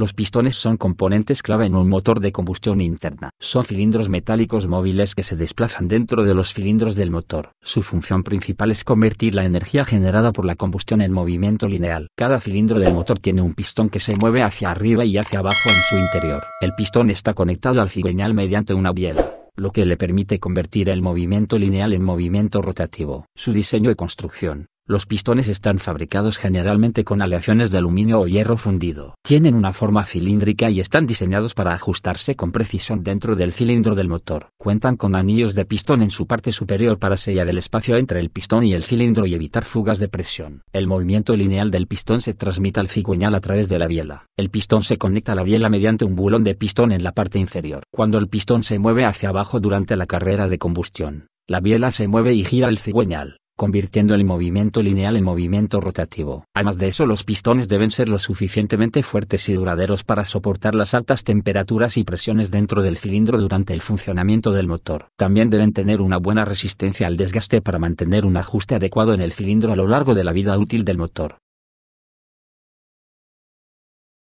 Los pistones son componentes clave en un motor de combustión interna. Son cilindros metálicos móviles que se desplazan dentro de los cilindros del motor. Su función principal es convertir la energía generada por la combustión en movimiento lineal. Cada cilindro del motor tiene un pistón que se mueve hacia arriba y hacia abajo en su interior. El pistón está conectado al cigüeñal mediante una biela lo que le permite convertir el movimiento lineal en movimiento rotativo. Su diseño y construcción los pistones están fabricados generalmente con aleaciones de aluminio o hierro fundido. Tienen una forma cilíndrica y están diseñados para ajustarse con precisión dentro del cilindro del motor. Cuentan con anillos de pistón en su parte superior para sellar el espacio entre el pistón y el cilindro y evitar fugas de presión. El movimiento lineal del pistón se transmite al cigüeñal a través de la biela. El pistón se conecta a la biela mediante un bulón de pistón en la parte inferior. Cuando el pistón se mueve hacia abajo durante la carrera de combustión, la biela se mueve y gira el cigüeñal convirtiendo el movimiento lineal en movimiento rotativo. Además de eso los pistones deben ser lo suficientemente fuertes y duraderos para soportar las altas temperaturas y presiones dentro del cilindro durante el funcionamiento del motor. También deben tener una buena resistencia al desgaste para mantener un ajuste adecuado en el cilindro a lo largo de la vida útil del motor.